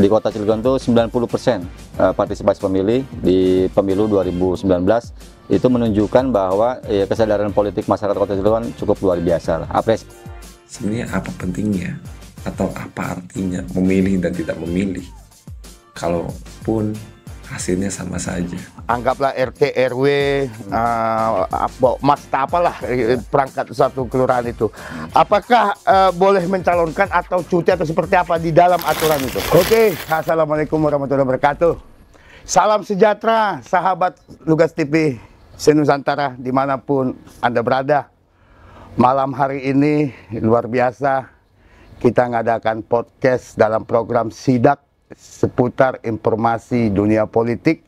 di kota Cilegon itu 90% persen eh, partisipasi pemilih di pemilu 2019 itu menunjukkan bahwa ya, kesadaran politik masyarakat kota Cilegon cukup luar biasa lah. Apres sebenarnya apa pentingnya atau apa artinya memilih dan tidak memilih kalaupun hasilnya sama saja. Anggaplah RT RW hmm. uh, eh, apa masta apalah perangkat satu kelurahan itu. Apakah uh, boleh mencalonkan atau cuti atau seperti apa di dalam aturan itu? Oke, okay. assalamualaikum warahmatullahi wabarakatuh. Salam sejahtera sahabat Lugas TV Senusantara dimanapun anda berada. Malam hari ini luar biasa kita ngadakan podcast dalam program Sidak seputar informasi dunia politik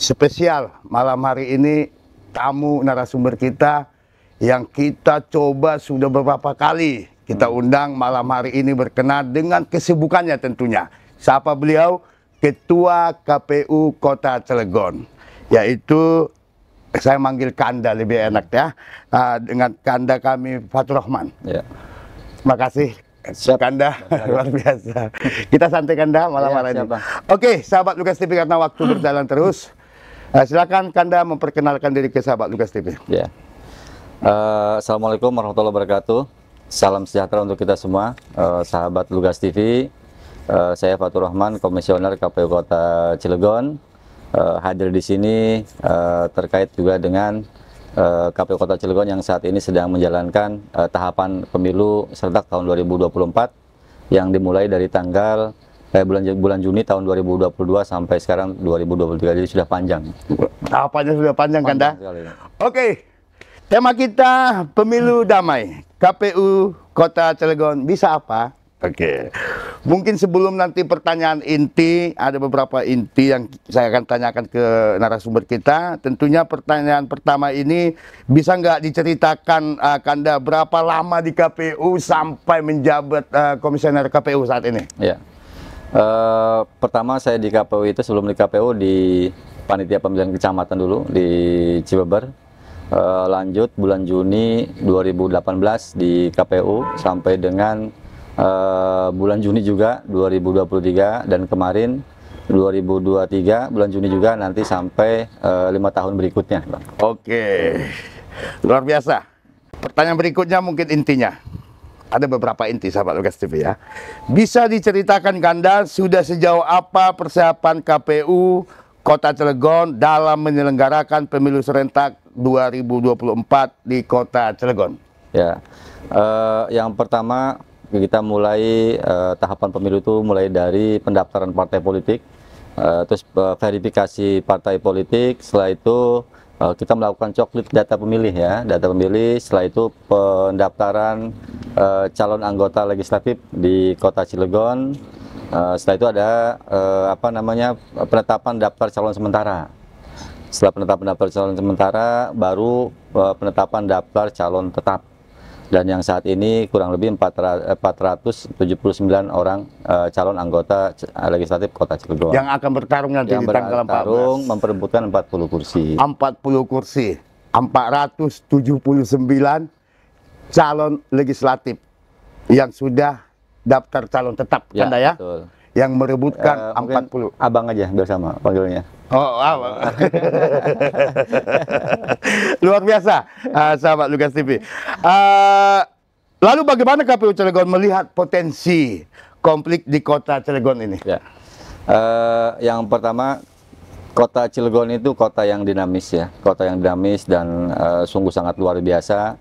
spesial malam hari ini tamu narasumber kita yang kita coba sudah beberapa kali kita hmm. undang malam hari ini berkenan dengan kesibukannya tentunya. Siapa beliau? Ketua KPU Kota Cilegon, yaitu saya manggil Kanda lebih enak ya, ah, dengan Kanda kami Fatur Rahman. Ya. Terima kasih Siap. Kanda luar biasa. Kita santai Kanda malam hari ini. Oke, sahabat Lukas TV karena waktu berjalan terus, uh, silakan Kanda memperkenalkan diri ke sahabat Lukas TV. Ya. Uh, Assalamualaikum warahmatullahi wabarakatuh. Salam sejahtera untuk kita semua, uh, sahabat Lukas TV. Uh, saya Fatur Rahman, komisioner KPU Kota Cilegon. Uh, hadir di sini uh, terkait juga dengan Eh, KPU Kota Cilegon yang saat ini sedang menjalankan uh, tahapan pemilu serentak tahun 2024 yang dimulai dari tanggal eh, bulan bulan Juni tahun 2022 sampai sekarang 2023 jadi sudah panjang. Tahapannya sudah panjang, panjang kan dah? Oke. Tema kita pemilu damai. KPU Kota Cilegon bisa apa? Oke, mungkin sebelum nanti pertanyaan inti, ada beberapa inti yang saya akan tanyakan ke narasumber kita. Tentunya pertanyaan pertama ini bisa nggak diceritakan uh, Kanda berapa lama di KPU sampai menjabat uh, komisioner KPU saat ini? Ya, uh, pertama saya di KPU itu sebelum di KPU di panitia pemilihan kecamatan dulu di Cibeber. Uh, lanjut bulan Juni 2018 di KPU sampai dengan Eh, bulan Juni juga 2023 dan kemarin 2023 bulan Juni juga nanti sampai eh, lima uh, tahun berikutnya. Bang. Oke, luar biasa. Pertanyaan berikutnya mungkin intinya. Ada beberapa inti sahabat Lukas TV ya. Bisa diceritakan Ganda sudah sejauh apa persiapan KPU Kota Cilegon dalam menyelenggarakan pemilu serentak 2024 di Kota Cilegon? Ya, uh, yang pertama kita mulai uh, tahapan pemilu itu mulai dari pendaftaran partai politik, uh, terus uh, verifikasi partai politik, setelah itu uh, kita melakukan coklit data pemilih ya, data pemilih, setelah itu pendaftaran uh, calon anggota legislatif di Kota Cilegon, uh, setelah itu ada uh, apa namanya penetapan daftar calon sementara. Setelah penetapan daftar calon sementara, baru uh, penetapan daftar calon tetap dan yang saat ini kurang lebih 479 eh, orang eh, calon anggota eh, legislatif Kota Cilegon yang akan bertarung nanti yang di tanggal 14 bertarung memperebutkan 40 kursi 40 kursi 479 calon legislatif yang sudah daftar calon tetap ya, kan ya betul. yang merebutkan uh, 40 abang aja bersama sama panggilnya Oh, wow. Luar biasa, uh, sahabat Lukas TV. Uh, ah, lalu bagaimana KPU Cilegon melihat potensi konflik di kota Cilegon ini? Ya. Uh, yang pertama, kota Cilegon itu kota yang dinamis ya, kota yang dinamis dan uh, sungguh sangat luar biasa.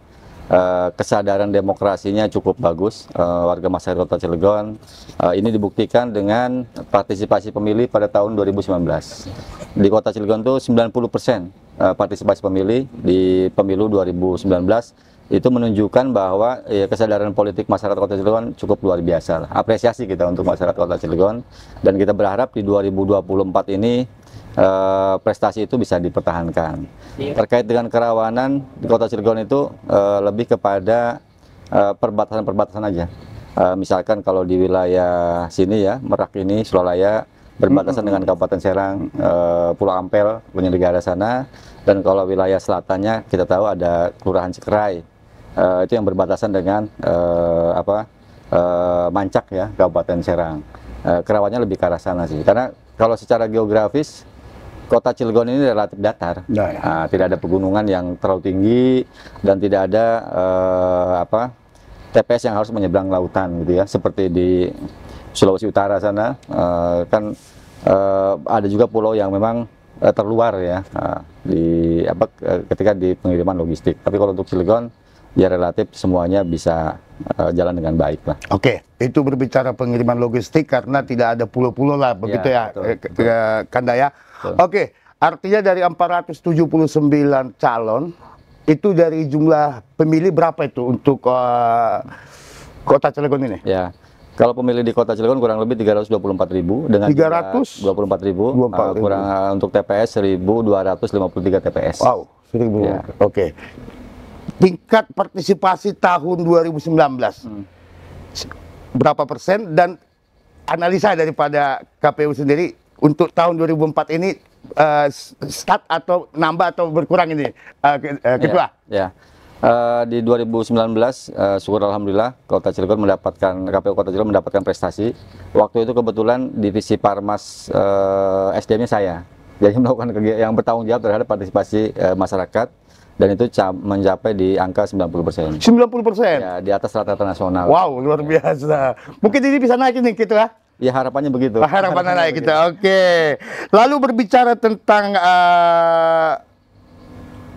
Uh, kesadaran demokrasinya cukup bagus uh, warga masyarakat Kota Cilegon. Uh, ini dibuktikan dengan partisipasi pemilih pada tahun 2019 di kota Cilegon itu 90 persen eh, partisipasi pemilih di pemilu 2019 itu menunjukkan bahwa ya, kesadaran politik masyarakat Kota Cilegon cukup luar biasa. Apresiasi kita untuk masyarakat Kota Cilegon dan kita berharap di 2024 ini eh, prestasi itu bisa dipertahankan. Iya. Terkait dengan kerawanan di Kota Cilegon itu eh, lebih kepada eh, perbatasan-perbatasan eh, aja. misalkan kalau di wilayah sini ya Merak ini Sulawesi berbatasan dengan Kabupaten Serang, uh, Pulau Ampel, penyelenggara sana. Dan kalau wilayah selatannya kita tahu ada Kelurahan Cikrai, uh, eh, itu yang berbatasan dengan uh, apa uh, Mancak ya, Kabupaten Serang. Uh, kerawannya lebih ke arah sana sih, karena kalau secara geografis kota Cilegon ini relatif datar, nah, ya. nah, tidak ada pegunungan yang terlalu tinggi dan tidak ada uh, apa TPS yang harus menyeberang lautan gitu ya, seperti di Sulawesi Utara sana uh, kan uh, ada juga pulau yang memang uh, terluar ya uh, di apa uh, ketika di pengiriman logistik. Tapi kalau untuk Cilegon ya relatif semuanya bisa uh, jalan dengan baik lah. Oke, okay. itu berbicara pengiriman logistik karena tidak ada pulau-pulau lah begitu ya, ya betul, betul. Kanda ya. Oke, okay. artinya dari 479 calon itu dari jumlah pemilih berapa itu untuk uh, kota Cilegon ini? Ya, kalau pemilih di Kota Cilegon kurang lebih 324 ribu dengan 324 ribu, 24 ah, ribu. Uh, kurang uh, untuk TPS 1.253 TPS. Wow, 1.000. Ya. Oke. Okay. Tingkat partisipasi tahun 2019 hmm. berapa persen dan analisa daripada KPU sendiri untuk tahun 2004 ini uh, start atau nambah atau berkurang ini uh, Yeah, yeah. Uh, di 2019 uh, eh, syukur alhamdulillah Kota Cilegon mendapatkan KPU Kota Cilegon mendapatkan prestasi. Waktu itu kebetulan divisi Parmas uh, eh, SDM-nya saya. Jadi melakukan kegiatan yang bertanggung jawab terhadap partisipasi uh, masyarakat dan itu mencapai di angka 90%. 90%? Ya, di atas rata-rata nasional. Wow, luar ya. biasa. Mungkin ini bisa naik nih gitu ya. Ya harapannya begitu. Harapannya, harapannya naik gitu. Oke. Okay. Lalu berbicara tentang uh,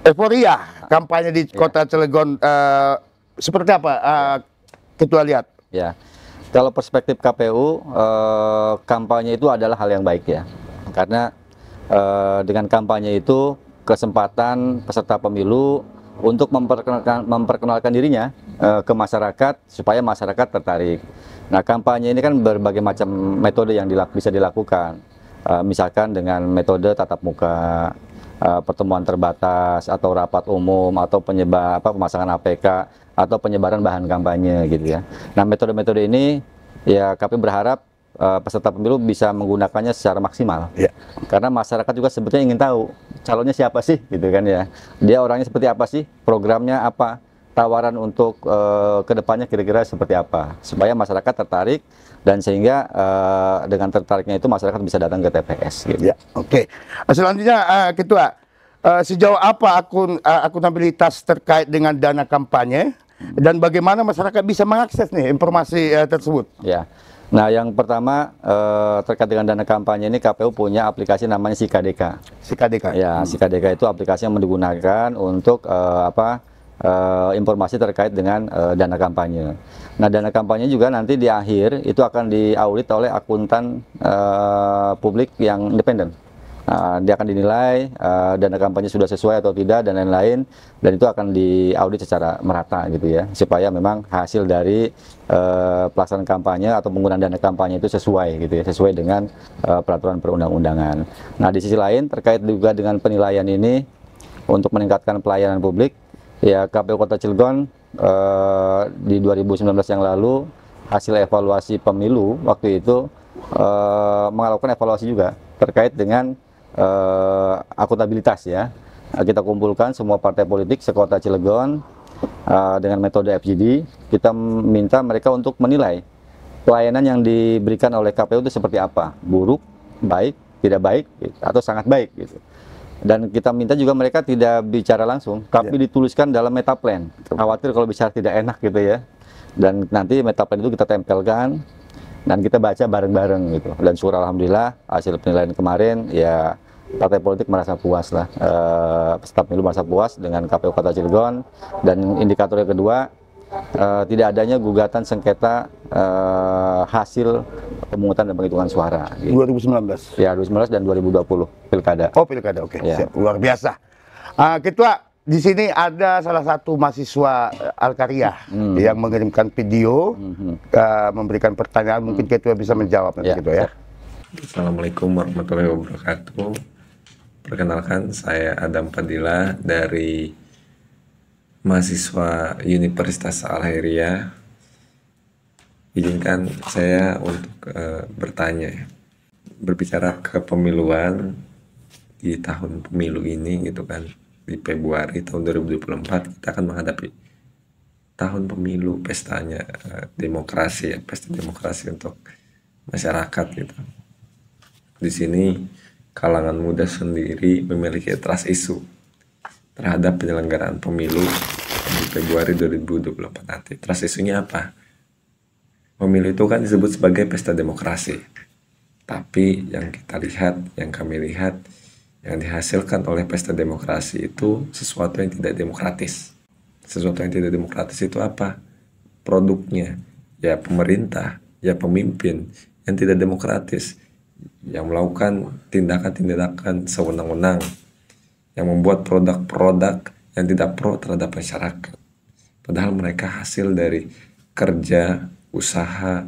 euforia kampanye di iya. kota Cilegon uh, seperti apa uh, ketua lihat? Ya, kalau perspektif KPU uh, eh, kampanye itu adalah hal yang baik ya, karena uh, dengan kampanye itu kesempatan peserta pemilu untuk memperkenalkan, memperkenalkan dirinya uh, ke masyarakat supaya masyarakat tertarik. Nah, kampanye ini kan berbagai macam metode yang dilak bisa dilakukan. Uh, misalkan dengan metode tatap muka, Eh, pertemuan terbatas atau rapat umum atau penyebar apa pemasangan APK atau penyebaran bahan kampanye gitu ya. Nah metode-metode ini ya kami berharap uh, peserta pemilu bisa menggunakannya secara maksimal. Ya. Karena masyarakat juga sebetulnya ingin tahu calonnya siapa sih, gitu kan ya. Dia orangnya seperti apa sih, programnya apa, tawaran untuk uh, eh, kedepannya kira-kira seperti apa, supaya masyarakat tertarik dan sehingga uh, dengan tertariknya itu masyarakat bisa datang ke TPS. Gitu. Ya, oke. Okay. Selanjutnya uh, Ketua, uh, sejauh apa akun uh, akuntabilitas terkait dengan dana kampanye dan bagaimana masyarakat bisa mengakses nih informasi uh, tersebut? Ya. Nah, yang pertama eh, terkait dengan dana kampanye ini KPU punya aplikasi namanya SikaDK. SikaDK. Ya, hmm. SikaDK itu aplikasi yang digunakan untuk eh, apa? Eh, informasi terkait dengan eh, dana kampanye. Nah, dana kampanye juga nanti di akhir itu akan diaudit oleh akuntan uh, publik yang independen. Uh, dia akan dinilai uh, dana kampanye sudah sesuai atau tidak dan lain-lain dan itu akan diaudit secara merata gitu ya supaya memang hasil dari uh, pelaksanaan kampanye atau penggunaan dana kampanye itu sesuai gitu ya sesuai dengan uh, peraturan perundang-undangan. Nah di sisi lain terkait juga dengan penilaian ini untuk meningkatkan pelayanan publik ya KPU Kota Cilegon eh, di 2019 yang lalu hasil evaluasi pemilu waktu itu eh, melakukan evaluasi juga terkait dengan eh, akuntabilitas ya. Nah, kita kumpulkan semua partai politik sekota Cilegon eh, dengan metode FGD. Kita minta mereka untuk menilai pelayanan yang diberikan oleh KPU itu seperti apa, buruk, baik, tidak baik, atau sangat baik gitu. Dan kita minta juga mereka tidak bicara langsung, tapi yeah. dituliskan dalam metaplan. Khawatir kalau bicara tidak enak gitu ya. Dan nanti metaplan itu kita tempelkan dan kita baca bareng-bareng gitu. Dan syukur alhamdulillah hasil penilaian kemarin ya partai politik merasa puas lah. Eh, staf pemilu merasa puas dengan KPU Kota Cilegon dan indikator yang kedua uh, tidak adanya gugatan sengketa uh, hasil pemungutan dan penghitungan suara. Gitu. 2019. Ya, 2019 dan 2020 pilkada. Oh, pilkada. Oke. Okay. Ya. Luar biasa. Uh, Ketua, di sini ada salah satu mahasiswa Alkaria hmm. yang mengirimkan video hmm. uh, memberikan pertanyaan mungkin hmm. Ketua bisa menjawab nanti ya. Ketua ya. Assalamualaikum warahmatullahi wabarakatuh. Perkenalkan saya Adam Padilla dari mahasiswa Universitas Al Khairiyah. Izinkan saya untuk uh, bertanya. Berbicara kepemiluan di tahun pemilu ini gitu kan di Februari tahun 2024 kita akan menghadapi tahun pemilu pestanya uh, demokrasi ya pesta demokrasi untuk masyarakat gitu. Di sini kalangan muda sendiri memiliki trust isu terhadap penyelenggaraan pemilu Februari 2024 nanti. Terus isunya apa? Pemilu itu kan disebut sebagai pesta demokrasi. Tapi yang kita lihat, yang kami lihat, yang dihasilkan oleh pesta demokrasi itu sesuatu yang tidak demokratis. Sesuatu yang tidak demokratis itu apa? Produknya, ya pemerintah, ya pemimpin yang tidak demokratis, yang melakukan tindakan-tindakan sewenang-wenang, yang membuat produk-produk yang tidak pro terhadap masyarakat. Padahal mereka hasil dari kerja, usaha,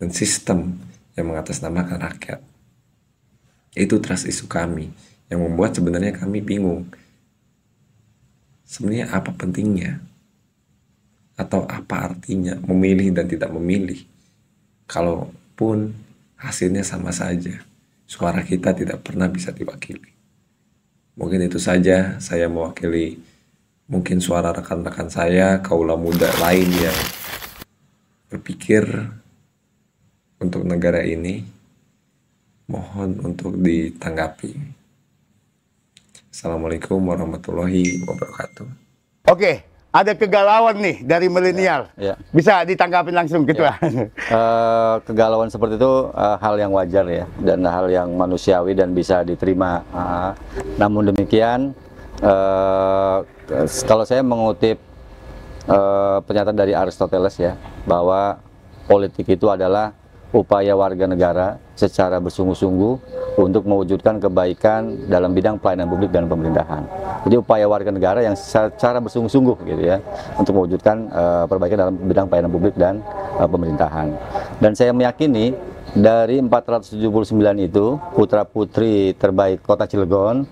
dan sistem yang mengatasnamakan rakyat. Itu trust isu kami yang membuat sebenarnya kami bingung. Sebenarnya apa pentingnya? Atau apa artinya memilih dan tidak memilih? Kalaupun hasilnya sama saja, suara kita tidak pernah bisa diwakili. Mungkin itu saja saya mewakili mungkin suara rekan-rekan saya, kaula muda lain yang berpikir untuk negara ini, mohon untuk ditanggapi. Assalamualaikum warahmatullahi wabarakatuh. Oke, ada kegalauan nih dari milenial. Ya, ya. Bisa ditanggapi langsung gitu ya. uh, kegalauan seperti itu uh, hal yang wajar ya, dan hal yang manusiawi dan bisa diterima. Uh, namun demikian, uh, kalau saya mengutip uh, pernyataan dari Aristoteles ya bahwa politik itu adalah upaya warga negara secara bersungguh-sungguh untuk mewujudkan kebaikan dalam bidang pelayanan publik dan pemerintahan. Jadi upaya warga negara yang secara bersungguh-sungguh gitu ya untuk mewujudkan uh, perbaikan dalam bidang pelayanan publik dan uh, pemerintahan. Dan saya meyakini dari 479 itu putra putri terbaik kota Cilegon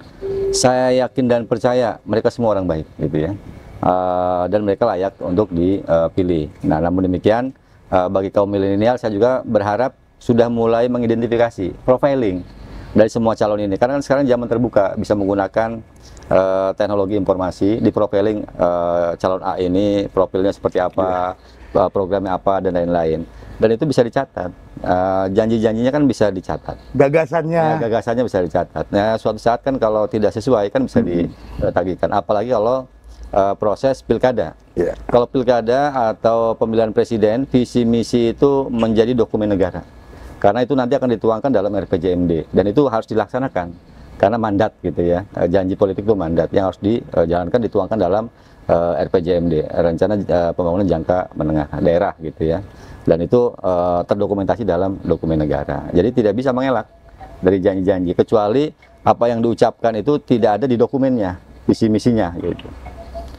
saya yakin dan percaya mereka semua orang baik gitu ya ah, dan mereka layak untuk dipilih nah namun demikian ah, bagi kaum milenial saya juga berharap sudah mulai mengidentifikasi profiling dari semua calon ini karena kan sekarang zaman terbuka bisa menggunakan ah, teknologi informasi di profiling calon A ini profilnya seperti apa iya. programnya apa dan lain-lain dan itu bisa dicatat. Uh, janji-janjinya kan bisa dicatat. Gagasannya. Ya, gagasannya bisa dicatat. Nah, suatu saat kan kalau tidak sesuai kan bisa hmm. ditagihkan. Apalagi kalau uh, proses pilkada. Yeah. Kalau pilkada atau pemilihan presiden, visi misi itu menjadi dokumen negara. Karena itu nanti akan dituangkan dalam RPJMD dan itu harus dilaksanakan karena mandat gitu ya. Eh, janji politik itu mandat yang harus dijalankan dituangkan dalam RPJMD, rencana pembangunan jangka menengah daerah gitu ya dan itu uh, terdokumentasi dalam dokumen negara. Jadi tidak bisa mengelak dari janji-janji kecuali apa yang diucapkan itu tidak ada di dokumennya, visi misinya gitu.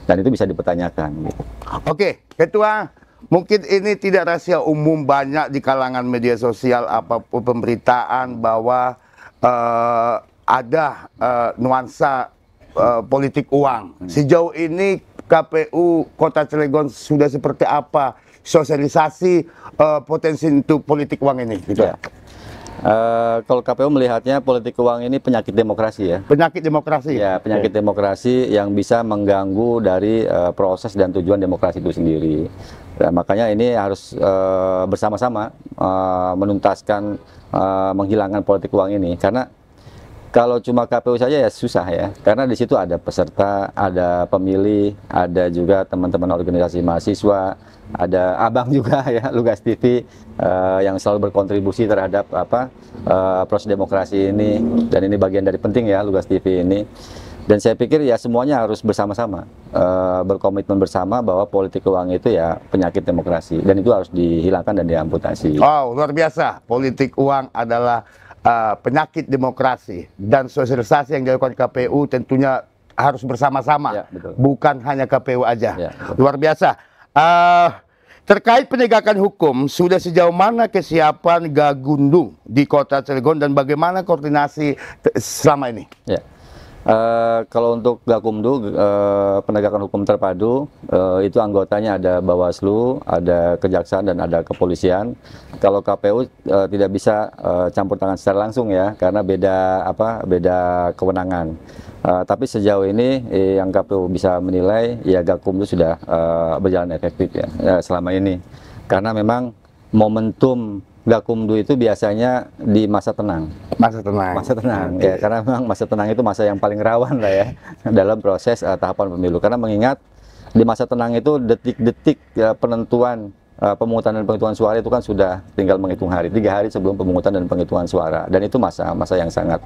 Dan itu bisa dipertanyakan gitu. Oke, Ketua, mungkin ini tidak rahasia umum banyak di kalangan media sosial apa pemberitaan bahwa uh, ada uh, nuansa uh, politik uang. Hmm. Sejauh ini KPU Kota Cilegon sudah seperti apa sosialisasi uh, potensi untuk politik uang ini gitu ya. Uh, kalau KPU melihatnya politik uang ini penyakit demokrasi ya. Penyakit demokrasi. Ya, penyakit okay. Ya. demokrasi yang bisa mengganggu dari uh, proses dan tujuan demokrasi itu sendiri. Nah, makanya ini harus uh, bersama-sama uh, menuntaskan uh, menghilangkan politik uang ini karena kalau cuma KPU saja ya susah ya, karena di situ ada peserta, ada pemilih, ada juga teman-teman organisasi mahasiswa, ada Abang juga ya Lugas TV uh, eh, yang selalu berkontribusi terhadap apa uh, proses demokrasi ini dan ini bagian dari penting ya Lugas TV ini dan saya pikir ya semuanya harus bersama-sama uh, berkomitmen bersama bahwa politik uang itu ya penyakit demokrasi dan itu harus dihilangkan dan diamputasi. Wow luar biasa politik uang adalah uh, penyakit demokrasi dan sosialisasi yang dilakukan KPU tentunya harus bersama-sama, ya, bukan hanya KPU aja. Ya, Luar biasa. Uh, Terkait penegakan hukum, sudah sejauh mana kesiapan Gagundung di Kota Cilegon dan bagaimana koordinasi selama ini? Ya. Uh, kalau untuk Gakumdu uh, eh, penegakan hukum terpadu uh, itu anggotanya ada Bawaslu, ada Kejaksaan dan ada kepolisian. Kalau KPU uh, tidak bisa uh, campur tangan secara langsung ya karena beda apa beda kewenangan. Uh, tapi sejauh ini eh, yang KPU bisa menilai ya Gakumdu sudah uh, berjalan efektif ya, ya selama ini karena memang momentum Gakumdu itu biasanya di masa tenang. Masa tenang. Masa tenang. Ya, karena memang masa tenang itu masa yang paling rawan lah ya dalam proses uh, tahapan pemilu. Karena mengingat di masa tenang itu detik-detik ya, penentuan uh, pemungutan dan penghitungan suara itu kan sudah tinggal menghitung hari, tiga hari sebelum pemungutan dan penghitungan suara. Dan itu masa masa yang sangat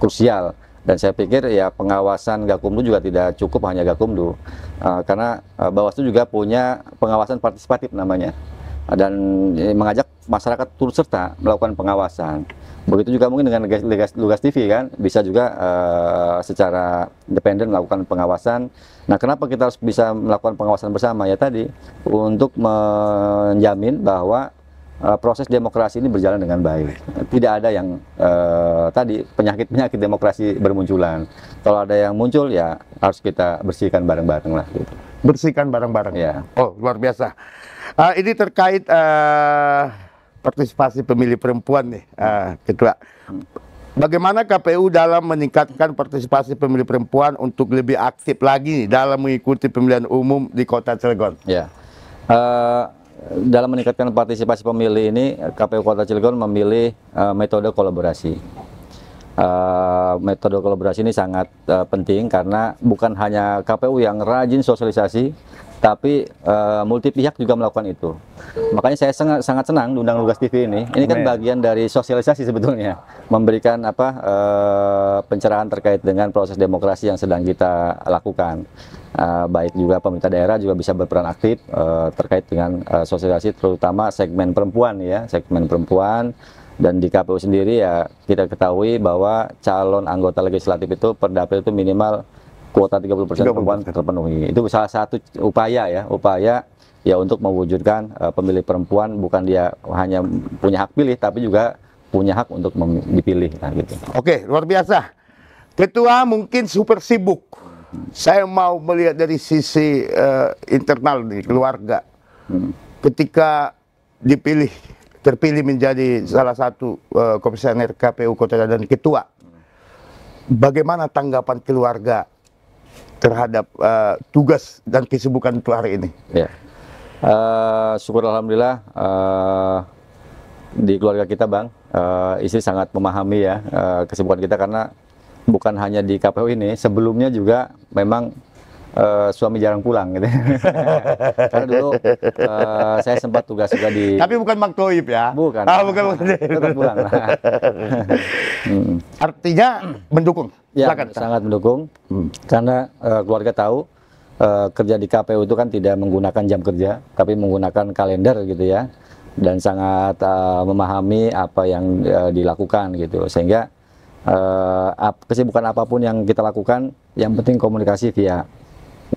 krusial dan saya pikir ya pengawasan Gakumdu juga tidak cukup hanya Gakumdu, uh, karena uh, Bawaslu juga punya pengawasan partisipatif namanya dan eh, mengajak masyarakat turut serta melakukan pengawasan. Begitu juga mungkin dengan Lugas TV kan, bisa juga uh, secara independen melakukan pengawasan. Nah, kenapa kita harus bisa melakukan pengawasan bersama ya tadi untuk menjamin bahwa Eh, proses demokrasi ini berjalan dengan baik. Tidak ada yang uh, tadi penyakit-penyakit demokrasi bermunculan. Kalau ada yang muncul ya harus kita bersihkan bareng-bareng lah. Gitu. Bersihkan bareng-bareng. Ya. Oh luar biasa. Uh, ini terkait uh, partisipasi pemilih perempuan nih, uh, ketua. Bagaimana KPU dalam meningkatkan partisipasi pemilih perempuan untuk lebih aktif lagi dalam mengikuti pemilihan umum di Kota Cilegon? Ya, uh, dalam meningkatkan partisipasi pemilih ini KPU Kota Cilegon memilih uh, metode kolaborasi. Uh, metode kolaborasi ini sangat uh, penting karena bukan hanya KPU yang rajin sosialisasi, tapi uh, multi pihak juga melakukan itu. Makanya saya sangat, sangat senang undang Lugas TV ini. Ini kan bagian dari sosialisasi sebetulnya, memberikan apa uh, pencerahan terkait dengan proses demokrasi yang sedang kita lakukan. Uh, baik juga pemerintah daerah juga bisa berperan aktif uh, terkait dengan uh, sosialisasi terutama segmen perempuan ya, segmen perempuan dan di KPU sendiri ya kita ketahui bahwa calon anggota legislatif itu per dapil itu minimal kuota 30 persen perempuan terpenuhi. Itu salah satu upaya ya, upaya ya untuk mewujudkan uh, pemilih perempuan bukan dia hanya punya hak pilih tapi juga punya hak untuk dipilih nah, gitu. Oke, luar biasa. Ketua mungkin super sibuk. Hmm. Saya mau melihat dari sisi uh, internal di keluarga. Hmm. Ketika dipilih terpilih menjadi salah satu uh, komisioner KPU Kota dan ketua. Bagaimana tanggapan keluarga terhadap uh, tugas dan kesibukan untuk hari ini? Ya. Uh, syukur alhamdulillah uh, di keluarga kita bang, uh, istri sangat memahami ya uh, kesibukan kita karena bukan hanya di KPU ini, sebelumnya juga memang Eh, suami jarang pulang gitu. Karena dulu uh, saya sempat tugas juga di Tapi bukan Mak Toib ya. Bukan. Ah, bukan Mak Tetap pulang. hmm. Artinya mendukung. Ya, Silakan. sangat mendukung. Hmm. Karena uh, keluarga tahu uh, kerja di KPU itu kan tidak menggunakan jam kerja, tapi menggunakan kalender gitu ya. Dan sangat uh, memahami apa yang uh, dilakukan gitu. Sehingga Uh, kesibukan apapun yang kita lakukan, yang penting komunikasi via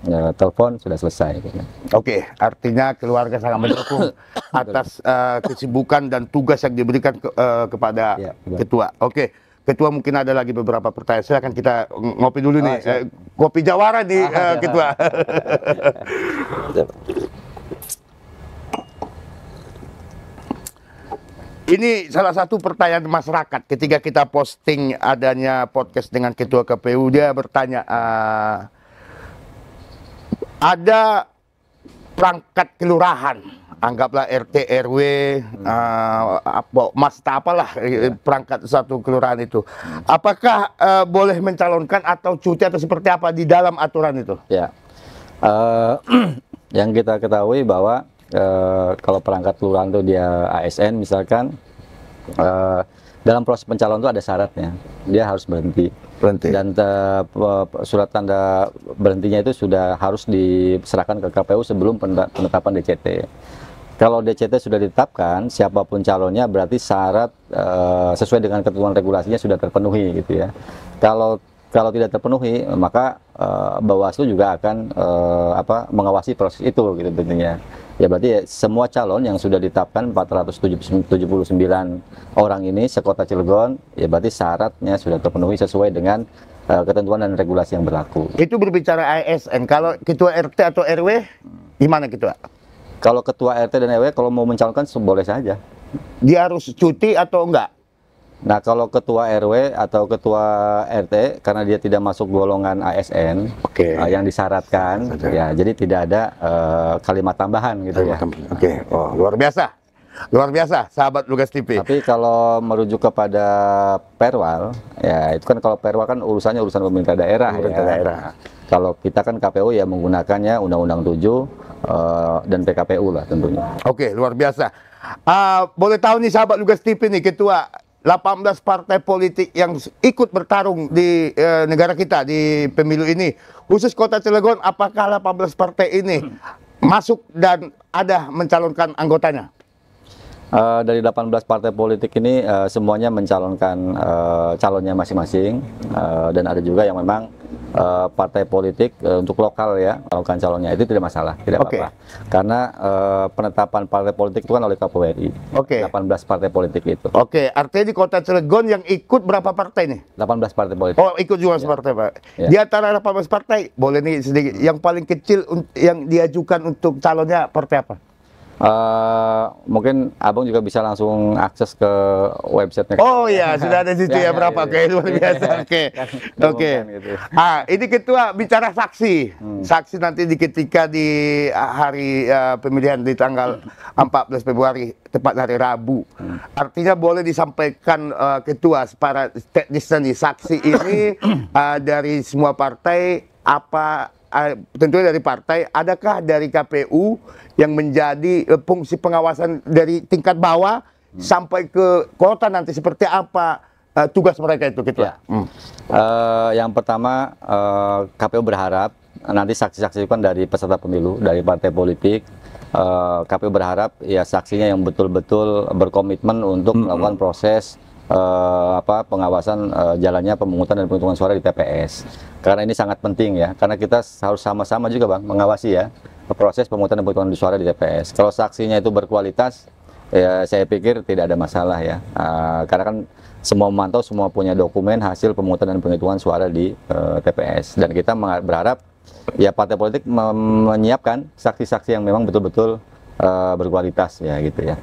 ya, telepon sudah selesai. Oke, okay, artinya keluarga sangat mendukung atas uh, kesibukan dan tugas yang diberikan ke, uh, kepada ya, ketua. Oke. Okay. Ketua mungkin ada lagi beberapa pertanyaan. Silakan kita ngopi dulu oh, nih. Eh, kopi jawara nih ah, uh, ketua. Ini salah satu pertanyaan masyarakat ketika kita posting adanya podcast dengan ketua KPU dia bertanya uh, ada perangkat kelurahan anggaplah RT RW hmm. uh, eh, apa apalah ya. perangkat satu kelurahan itu apakah uh, boleh mencalonkan atau cuti atau seperti apa di dalam aturan itu ya uh, yang kita ketahui bahwa uh, kalau perangkat kelurahan itu dia ASN misalkan uh, dalam proses pencalon itu ada syaratnya dia harus berhenti berhenti. Dan te, eh, surat tanda berhentinya itu sudah harus diserahkan ke KPU sebelum penetapan DCT. Kalau DCT sudah ditetapkan, siapapun calonnya berarti syarat uh, sesuai dengan ketentuan regulasinya sudah terpenuhi gitu ya. Kalau kalau tidak terpenuhi maka uh, Bawaslu juga akan uh, apa mengawasi proses itu gitu tentunya. Ya berarti ya, semua calon yang sudah ditetapkan 479 orang ini sekota Cilegon, ya berarti syaratnya sudah terpenuhi sesuai dengan uh, ketentuan dan regulasi yang berlaku. Itu berbicara ASN. Kalau ketua RT atau RW, gimana ketua? Kalau ketua RT dan RW kalau mau mencalonkan boleh saja. Dia harus cuti atau enggak? Nah, kalau ketua RW atau ketua RT karena dia tidak masuk golongan ASN okay. uh, eh, yang disyaratkan Saja. ya, jadi tidak ada uh, kalimat tambahan gitu kalimat ya. Oke, okay. oh luar biasa. Luar biasa, sahabat Lugas TV. Tapi kalau merujuk kepada Perwal, ya itu kan kalau Perwal kan urusannya urusan pemerintah daerah pemerintah ya. daerah. Kalau kita kan KPU ya menggunakannya Undang-Undang 7 uh, eh, dan PKPU lah tentunya. Oke, okay, luar biasa. Uh, boleh tahu nih sahabat Lugas TV nih ketua 18 partai politik yang ikut bertarung di e, negara kita di pemilu ini. Khusus Kota Cilegon, apakah 18 partai ini hmm. masuk dan ada mencalonkan anggotanya? Uh, dari 18 partai politik ini uh, semuanya mencalonkan uh, calonnya masing-masing uh, dan ada juga yang memang uh, partai politik uh, untuk lokal ya melakukan calonnya itu tidak masalah tidak okay. apa-apa karena uh, penetapan partai politik itu kan oleh KPU RI okay. 18 partai politik itu oke okay. artinya di kota Cilegon yang ikut berapa partai nih 18 partai politik oh ikut juga yeah. Ya. partai pak yeah. di antara 18 partai boleh nih sedikit yang paling kecil yang diajukan untuk calonnya partai apa Uh, mungkin abang juga bisa langsung akses ke websitenya. Kan? Oh iya, sudah ada situ ya, ya, ya berapa? Ya, ya. Oke, luar biasa. Oke, kan oke. Gitu. Ah, ini ketua bicara saksi. Hmm. Saksi nanti di ketika di ah, hari uh, pemilihan di tanggal 14 hmm. Februari, tepat hari Rabu. Hmm. Artinya boleh disampaikan uh, ketua para teknis dan saksi ini uh, dari semua partai apa tentunya dari partai, adakah dari KPU yang menjadi eh, fungsi pengawasan dari tingkat bawah hmm. sampai ke kota nanti seperti apa uh, tugas mereka itu gitu ya. Hmm. Uh, yang pertama uh, KPU berharap nanti saksi-saksi itu kan dari peserta pemilu, dari partai politik, uh, KPU berharap ya saksinya yang betul-betul berkomitmen untuk hmm, melakukan hmm. proses uh, apa pengawasan uh, jalannya pemungutan dan penghitungan suara di TPS. Karena ini sangat penting ya, karena kita harus sama-sama juga bang mengawasi ya proses pemungutan dan penghitungan suara di TPS. Kalau saksinya itu berkualitas, ya saya pikir tidak ada masalah ya, uh, karena kan semua memantau semua punya dokumen hasil pemungutan dan penghitungan suara di uh, TPS dan kita berharap ya partai politik menyiapkan saksi-saksi yang memang betul-betul berkualitas ya gitu ya.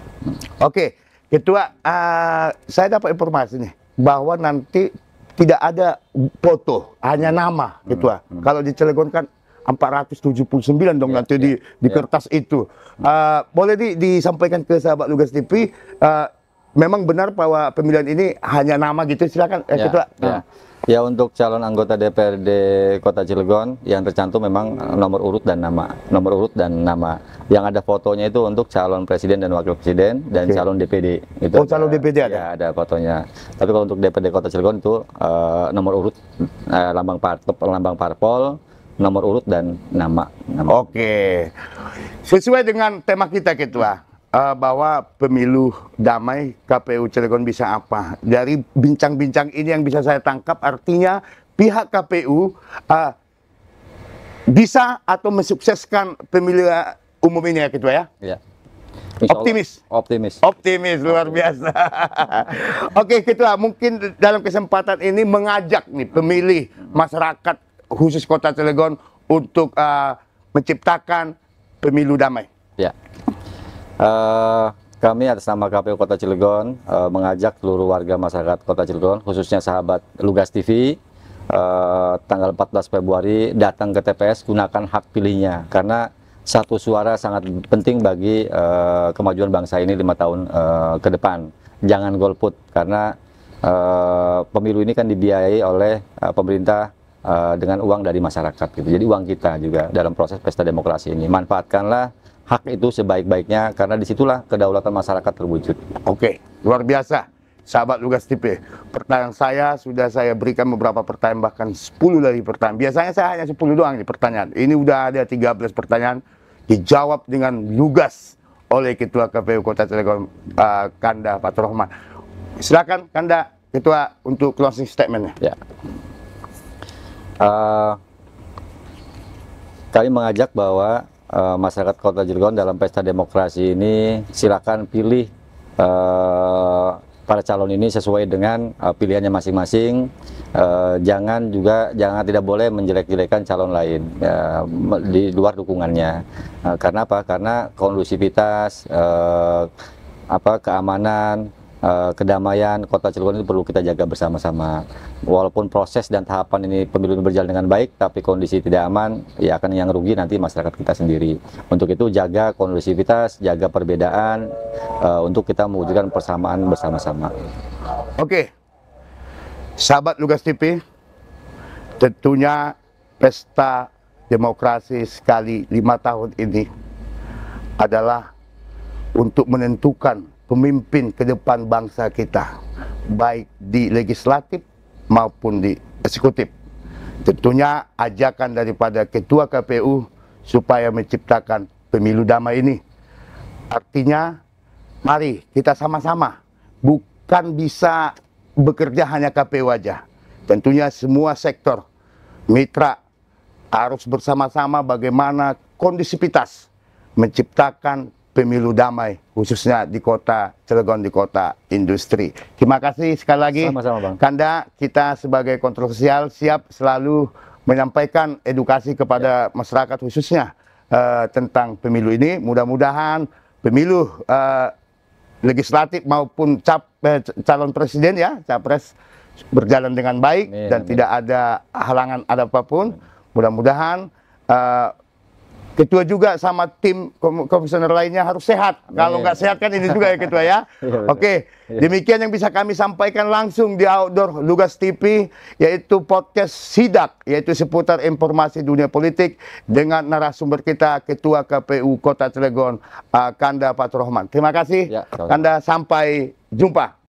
Oke. Okay. Ketua, uh, saya dapat informasi nih bahwa nanti tidak ada foto, hanya nama, hmm. Ketua. Hmm. Kalau ya, di Cilegon kan 479 dong yeah, nanti yeah, di di yeah. kertas ya. itu. Uh, boleh di, disampaikan ke sahabat Lugas TV, uh, eh, memang benar bahwa pemilihan ini hanya nama gitu, silakan eh, ya, Ketua. Uh. Ya untuk calon anggota DPRD Kota Cilegon yang tercantum memang eh, nomor urut dan nama, nomor urut dan nama. Yang ada fotonya itu untuk calon presiden dan wakil presiden dan okay. calon DPD. Itu oh calon DPD ada? Ya ada fotonya. Tapi kalau untuk DPD Kota Cilegon itu uh, nomor urut uh, lambang par, lambang parpol, nomor urut dan nama. nama. Oke, okay. sesuai dengan tema kita ketua uh, bahwa pemilu damai KPU Cilegon bisa apa. Dari bincang-bincang ini yang bisa saya tangkap artinya pihak KPU uh, eh, bisa atau mensukseskan pemilu eh, umum ini ya ketua gitu ya. Iya. Optimis. Optimis. Optimis luar biasa. Oke ketua, gitu mungkin dalam kesempatan ini mengajak nih pemilih masyarakat khusus Kota Cilegon untuk uh, menciptakan pemilu damai. Ya. Uh, kami atas nama KPU Kota Cilegon uh, mengajak seluruh warga masyarakat Kota Cilegon, khususnya sahabat Lugas TV, uh, eh, tanggal 14 Februari datang ke TPS gunakan hak pilihnya, karena satu suara sangat penting bagi uh, kemajuan bangsa ini lima tahun uh, ke depan. Jangan golput, karena uh, pemilu ini kan dibiayai oleh uh, pemerintah uh, dengan uang dari masyarakat, gitu. Jadi uang kita juga dalam proses pesta demokrasi ini. Manfaatkanlah hak itu sebaik-baiknya karena disitulah kedaulatan masyarakat terwujud. Oke, luar biasa. Sahabat Lugas tipe. pertanyaan saya sudah saya berikan beberapa pertanyaan, bahkan 10 dari pertanyaan. Biasanya saya hanya 10 doang nih pertanyaan. Ini udah ada 13 pertanyaan dijawab dengan lugas oleh Ketua KPU Kota Cilegon, uh, Kanda Pak Rohman. Silakan Kanda Ketua untuk closing statementnya. Ya. Uh, kami mengajak bahwa uh, masyarakat Kota Cirebon dalam pesta demokrasi ini silakan pilih uh, para calon ini sesuai dengan uh, pilihannya masing-masing. Uh, jangan juga jangan tidak boleh menjelek-jelekan calon lain uh, di luar dukungannya. Uh, karena apa? Karena kondusivitas, uh, apa keamanan, Eh, kedamaian kota Cilegon itu perlu kita jaga bersama-sama. Walaupun proses dan tahapan ini pemilu berjalan dengan baik, tapi kondisi tidak aman, ya akan yang rugi nanti masyarakat kita sendiri. Untuk itu jaga kondusivitas, jaga perbedaan, uh, untuk kita mewujudkan persamaan bersama-sama. Oke, sahabat Lugas TV, tentunya pesta demokrasi sekali lima tahun ini adalah untuk menentukan pemimpin ke depan bangsa kita, baik di legislatif maupun di eksekutif. Tentunya ajakan daripada Ketua KPU supaya menciptakan pemilu damai ini. Artinya, mari kita sama-sama, bukan bisa bekerja hanya KPU aja. Tentunya semua sektor, mitra, harus bersama-sama bagaimana kondisivitas menciptakan pemilu damai khususnya di kota Cilegon di kota industri. Terima kasih sekali lagi Sama-sama, Bang. Kanda kita sebagai kontrol sosial siap selalu menyampaikan edukasi kepada ya. masyarakat khususnya uh, tentang pemilu ini. Mudah-mudahan pemilu uh, legislatif maupun cap eh, calon presiden ya capres berjalan dengan baik amin, dan amin. tidak ada halangan ada apapun. Mudah-mudahan uh, Ketua juga sama tim komisioner lainnya harus sehat. Kalau iya. nggak sehat kan ini juga ya ketua ya. Iya, iya. Oke, demikian yang bisa kami sampaikan langsung di Outdoor Lugas TV yaitu podcast Sidak yaitu seputar informasi dunia politik dengan narasumber kita Ketua KPU Kota Cilegon Kanda Patrohman. Terima kasih ya, Kanda sampai jumpa.